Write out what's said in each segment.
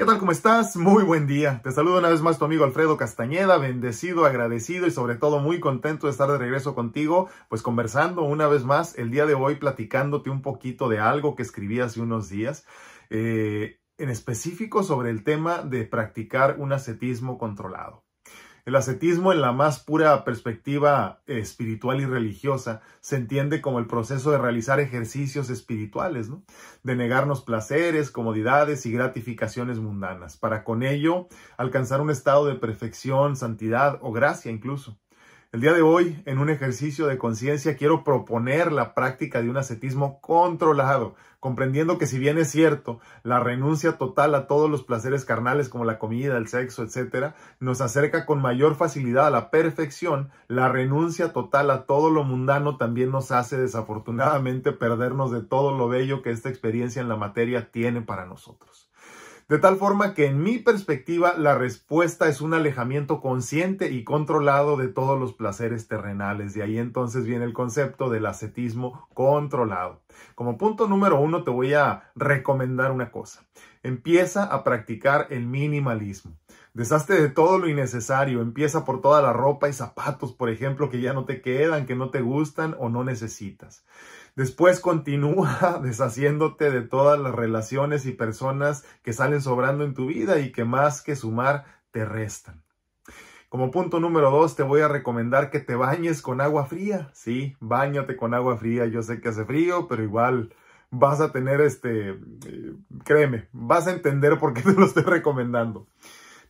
¿Qué tal? ¿Cómo estás? Muy buen día. Te saludo una vez más tu amigo Alfredo Castañeda, bendecido, agradecido y sobre todo muy contento de estar de regreso contigo, pues conversando una vez más el día de hoy, platicándote un poquito de algo que escribí hace unos días, eh, en específico sobre el tema de practicar un ascetismo controlado. El ascetismo, en la más pura perspectiva eh, espiritual y religiosa, se entiende como el proceso de realizar ejercicios espirituales, de negarnos placeres, comodidades y gratificaciones mundanas, para con ello alcanzar un estado de perfección, santidad o gracia incluso. El día de hoy, en un ejercicio de conciencia, quiero proponer la práctica de un ascetismo controlado, comprendiendo que si bien es cierto, la renuncia total a todos los placeres carnales como la comida, el sexo, etc., nos acerca con mayor facilidad a la perfección, la renuncia total a todo lo mundano también nos hace desafortunadamente perdernos de todo lo bello que esta experiencia en la materia tiene para nosotros. De tal forma que en mi perspectiva la respuesta es un alejamiento consciente y controlado de todos los placeres terrenales. De ahí entonces viene el concepto del ascetismo controlado. Como punto número uno te voy a recomendar una cosa. Empieza a practicar el minimalismo. Deshazte de todo lo innecesario. Empieza por toda la ropa y zapatos, por ejemplo, que ya no te quedan, que no te gustan o no necesitas. Después continúa deshaciéndote de todas las relaciones y personas que salen sobrando en tu vida y que más que sumar te restan. Como punto número dos, te voy a recomendar que te bañes con agua fría. Sí, bañate con agua fría. Yo sé que hace frío, pero igual vas a tener este, eh, créeme, vas a entender por qué te lo estoy recomendando.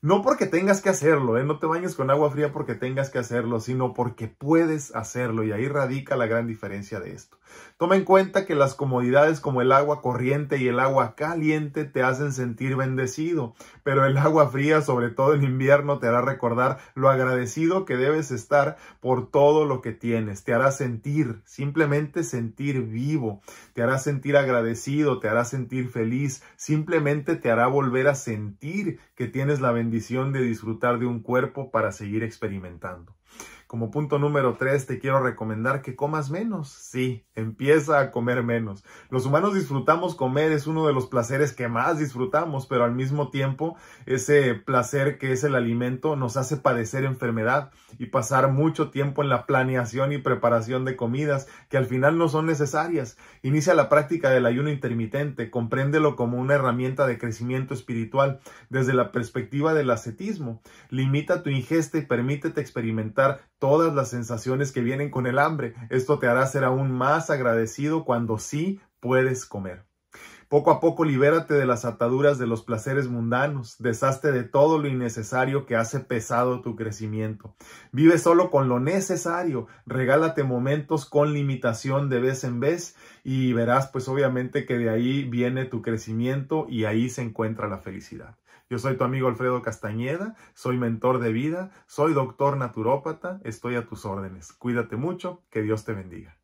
No porque tengas que hacerlo, ¿eh? no te bañes con agua fría porque tengas que hacerlo, sino porque puedes hacerlo y ahí radica la gran diferencia de esto. Toma en cuenta que las comodidades como el agua corriente y el agua caliente te hacen sentir bendecido, pero el agua fría, sobre todo en invierno, te hará recordar lo agradecido que debes estar por todo lo que tienes. Te hará sentir, simplemente sentir vivo, te hará sentir agradecido, te hará sentir feliz, simplemente te hará volver a sentir que tienes la bendición de disfrutar de un cuerpo para seguir experimentando. Como punto número tres, te quiero recomendar que comas menos. Sí, empieza a comer menos. Los humanos disfrutamos comer, es uno de los placeres que más disfrutamos, pero al mismo tiempo ese placer que es el alimento nos hace padecer enfermedad y pasar mucho tiempo en la planeación y preparación de comidas que al final no son necesarias. Inicia la práctica del ayuno intermitente, compréndelo como una herramienta de crecimiento espiritual desde la perspectiva del ascetismo. Limita tu ingesta y permítete experimentar todas las sensaciones que vienen con el hambre. Esto te hará ser aún más agradecido cuando sí puedes comer. Poco a poco libérate de las ataduras de los placeres mundanos, deshazte de todo lo innecesario que hace pesado tu crecimiento. Vive solo con lo necesario, regálate momentos con limitación de vez en vez y verás pues obviamente que de ahí viene tu crecimiento y ahí se encuentra la felicidad. Yo soy tu amigo Alfredo Castañeda, soy mentor de vida, soy doctor naturópata, estoy a tus órdenes. Cuídate mucho, que Dios te bendiga.